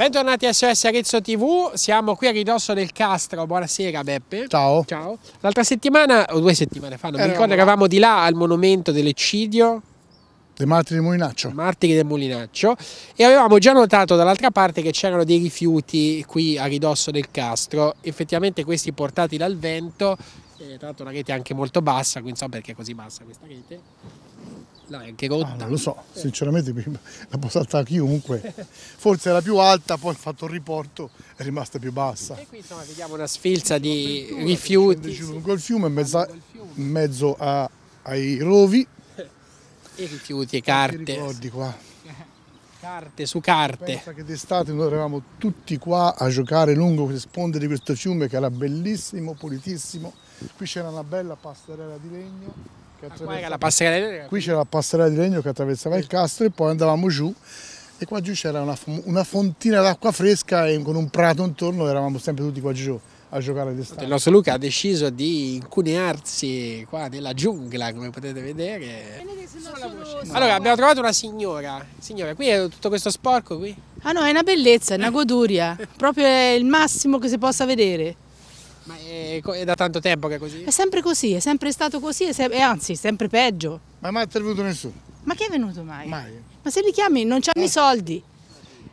Bentornati a SOS Arezzo TV, siamo qui a ridosso del Castro, buonasera Beppe. Ciao. Ciao. L'altra settimana, o due settimane fa, non mi ricordo, eravamo di là al monumento dell'eccidio dei martiri del Mulinaccio. Martiri del Mulinaccio. E avevamo già notato dall'altra parte che c'erano dei rifiuti qui a ridosso del Castro, effettivamente questi portati dal vento, eh, tra l'altro una rete anche molto bassa, quindi so perché è così bassa questa rete No, che rotta. Ah, non lo so, sinceramente la può saltare chiunque. Forse era più alta, poi ha fatto il riporto è rimasta più bassa. E qui insomma vediamo una sfilza di rifiuti. Sì. Lungo il fiume, in mezzo, in mezzo a, ai rovi. E rifiuti e carte. Ti ricordi qua? Carte su carte. Pensa che d'estate noi eravamo tutti qua a giocare lungo le sponde di questo fiume che era bellissimo, pulitissimo. Qui c'era una bella passerella di legno Ah, passerella... Qui c'era la passerella di legno che attraversava il castro e poi andavamo giù e qua giù c'era una, una, fontina d'acqua fresca e con un prato intorno eravamo sempre tutti qua giù a giocare d'estate. Il nostro Luca ha deciso di incunearsi qua nella giungla, come potete vedere. Allora, abbiamo trovato una signora. Signora, qui è tutto questo sporco qui? Ah no, è una bellezza, è una eh. goduria. Proprio è il massimo che si possa vedere. Ma è, è, da tanto tempo che è così? È sempre così, è sempre stato così e, se, anzi, sempre peggio. Ma mai è intervenuto nessuno? Ma chi è venuto mai? Mai. Ma se li chiami non c'hanno eh. i soldi.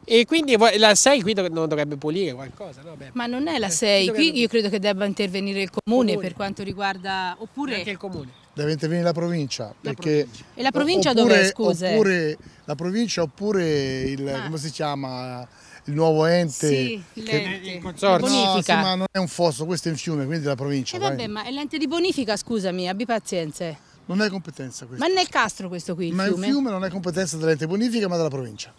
E quindi la 6 qui dovrebbe pulire qualcosa, no? Beh, Ma non è la 6, eh, qui dovrebbe... io credo che debba intervenire il comune, comune. per quanto riguarda... Oppure... Anche il comune. Deve intervenire la provincia. La perché... provincia. E la provincia dove, scusa? Oppure la provincia oppure il... Ma... Ah. come si chiama? il nuovo ente sì, che, il consorzio. No, sì, ma non è un fosso, questo è un fiume, quindi è la provincia. E eh, vabbè, ma è l'ente di bonifica, scusami, abbi pazienza. Non è competenza questa. Ma nel Castro questo qui, il ma fiume? il fiume non è competenza dell'ente bonifica, ma della provincia.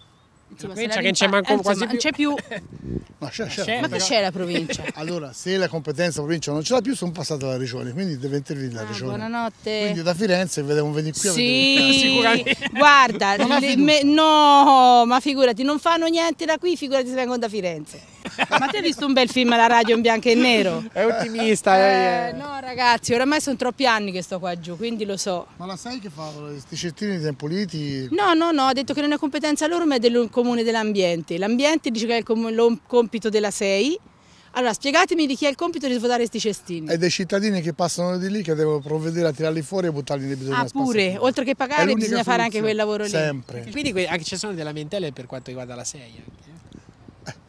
Insomma, la provincia che c'è manco eh, quasi insomma, più. Non c'è più. Ma, c'è, c'è, Ma che c'è la provincia? allora, se la competenza provincia non ce l'ha più, sono passata alla regione, quindi deve intervenire la ah, regione. Buonanotte. Quindi da Firenze vedevamo venire qui sì, a vedere. Sì, guarda, le, me, no, ma figurati, non fanno niente da qui, figurati se vengono da Firenze. Ma ti hai visto un bel film alla radio in bianco e nero? È ottimista. Eh, eh. eh. No ragazzi, oramai sono troppi anni che sto qua giù, quindi lo so. Ma la sai che fa? Questi cettini impuliti? No, no, no, ha detto che non è competenza loro ma è del comune dell'ambiente. L'ambiente dice che è il compito della SEI. Allora, spiegatemi di chi è il compito di svuotare questi cestini. È dei cittadini che passano di lì che devono provvedere a tirarli fuori e buttarli nei bisogni. Ah, pure, oltre che pagare bisogna fare anche quel lavoro lì. Sempre. Quindi anche ci sono delle lamentele per quanto riguarda la SEI Anche.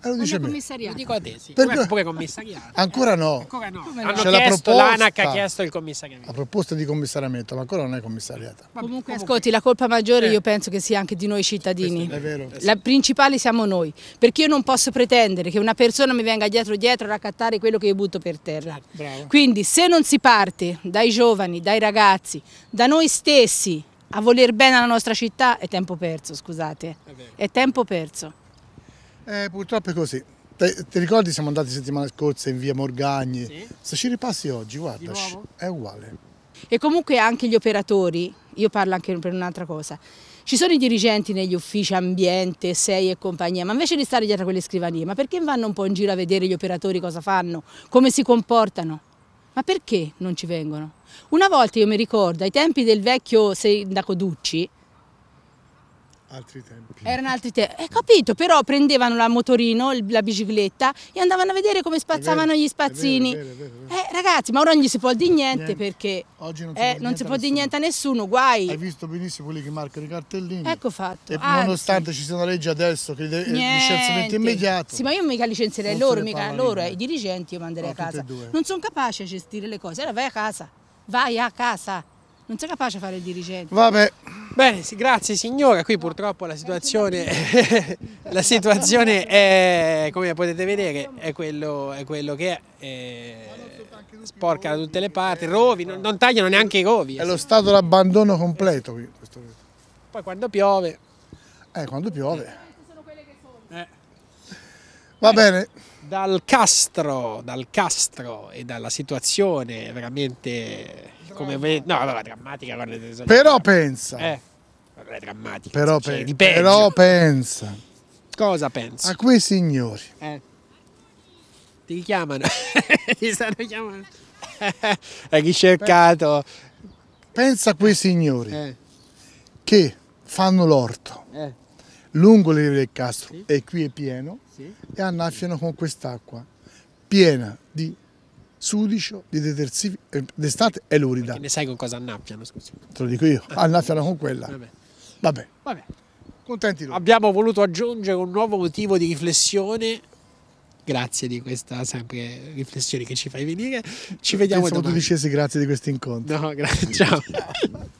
Allora ah, dice commissariato. Lo dico a te, sì. Perché... Pure commissariato. Ancora no. Ancora no. Ancora proposta... l'ANAC ha chiesto il commissariamento. La proposta di commissariamento, ma ancora non è commissariata. comunque, comunque, ascolti, la colpa maggiore eh. io penso che sia anche di noi cittadini. Questo è vero. Eh la principale siamo noi, perché io non posso pretendere che una persona mi venga dietro dietro a raccattare quello che io butto per terra. Certo, bravo. Quindi se non si parte dai giovani, dai ragazzi, da noi stessi, a voler bene alla nostra città è tempo perso, scusate. È, è tempo perso. Eh, purtroppo è così. Te- Ti ricordi siamo andati settimana scorsa in via Morgagni? Sì. Se ci ripassi oggi, guarda, è uguale. E comunque anche gli operatori, io parlo anche per un'altra cosa, ci sono i dirigenti negli uffici ambiente, sei e compagnia, ma invece di stare dietro a quelle scrivanie, ma perché vanno un po' in giro a vedere gli operatori cosa fanno, come si comportano? Ma perché non ci vengono? Una volta io mi ricordo, ai tempi del vecchio sindaco Ducci, Altri tempi. Erano altri tempi. Eh, capito, però prendevano la motorino, la bicicletta e andavano a vedere come spazzavano gli spazzini. È vero, è vero, è eh, ragazzi, ma ora non gli si può dire niente, niente, perché Oggi non si, eh, non si può dire niente a nessuno, guai. Hai visto benissimo quelli che marcano i cartellini. Ecco fatto. E Anzi. Ah, nonostante ci sia una legge adesso che eh, è il licenziamento immediato. Sì, ma io mica licenzierei loro, mica loro, eh, i dirigenti io manderei no, a casa. Non sono capace a gestire le cose. Allora vai a casa, vai a casa. Non sei capace a fare il dirigente. Vabbè. Bene, sì, grazie signora, qui purtroppo la situazione, la situazione è, come potete vedere, è quello, è quello che è, è, eh, sporca da tutte le parti, rovi, non, non tagliano neanche i rovi. È eh, lo stato d'abbandono completo qui. Questo. Poi quando piove... Eh, quando piove. Eh. Va bene. Dal Castro, dal Castro e dalla situazione veramente come no, allora, drammatica. Però pensa, eh è drammatico. Però, cioè, pe però pensa. Cosa pensa? A quei signori. Eh. Ti chiamano. Ti stanno chiamando. Hai ricercato. Pensa a quei signori eh. che fanno l'orto eh. lungo le rive del Castro sì. e qui è pieno sì. e annaffiano con quest'acqua piena di sudicio, di detersivi eh, d'estate è lurida. Perché ne sai con cosa annaffiano, scusi? Te lo dico io, ah. annaffiano con quella. Vabbè. Vabbè. Vabbè. Contenti loro. Abbiamo voluto aggiungere un nuovo motivo di riflessione. Grazie di questa sempre riflessione che ci fai venire. Ci vediamo Penso domani. Tu dicessi grazie di questo incontro. No, grazie. Ciao.